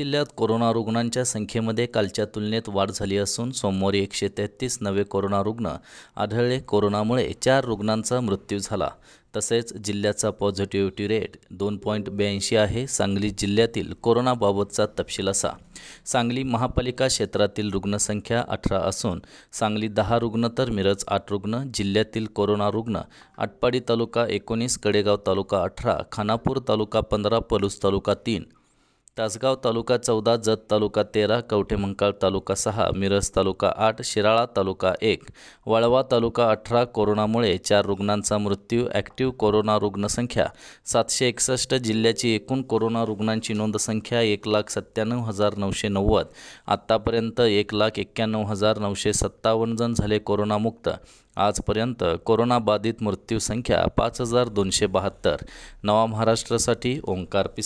जिल्ह्यात कोरोना रुग्णांच्या संख्येमध्ये कालच्या तुलनेत वाढ झाली असून सोमवारी एकशे तेहतीस नवे कोरोना रुग्ण आढळले कोरोनामुळे चार रुग्णांचा मृत्यू झाला तसेच जिल्ह्याचा पॉझिटिव्हिटी रेट दोन पॉईंट ब्याऐंशी आहे सांगली जिल्ह्यातील कोरोनाबाबतचा तपशील असा सांगली महापालिका क्षेत्रातील रुग्णसंख्या अठरा असून सांगली दहा रुग्ण तर मिरज आठ रुग्ण जिल्ह्यातील कोरोना रुग्ण आटपाडी तालुका एकोणीस कडेगाव तालुका अठरा खानापूर तालुका पंधरा पलूस तालुका तीन तासगाव तालुका चौदा जत तालुका तेरा कवठेमंकाळ तालुका सहा मिरज तालुका आठ शिराळा तालुका एक वाळवा तालुका अठरा कोरोनामुळे चार रुग्णांचा मृत्यू ॲक्टिव्ह कोरोना रुग्णसंख्या सातशे एकसष्ट जिल्ह्याची एकूण कोरोना रुग्णांची संख्या एक लाख सत्त्याण्णव हजार नऊशे नव्वद आत्तापर्यंत एक लाख एक्क्याण्णव हजार नऊशे सत्तावन्न जण झाले कोरोनामुक्त आजपर्यंत कोरोनाबाधित मृत्यूसंख्या पाच हजार दोनशे बहात्तर नवा महाराष्ट्रासाठी ओंकार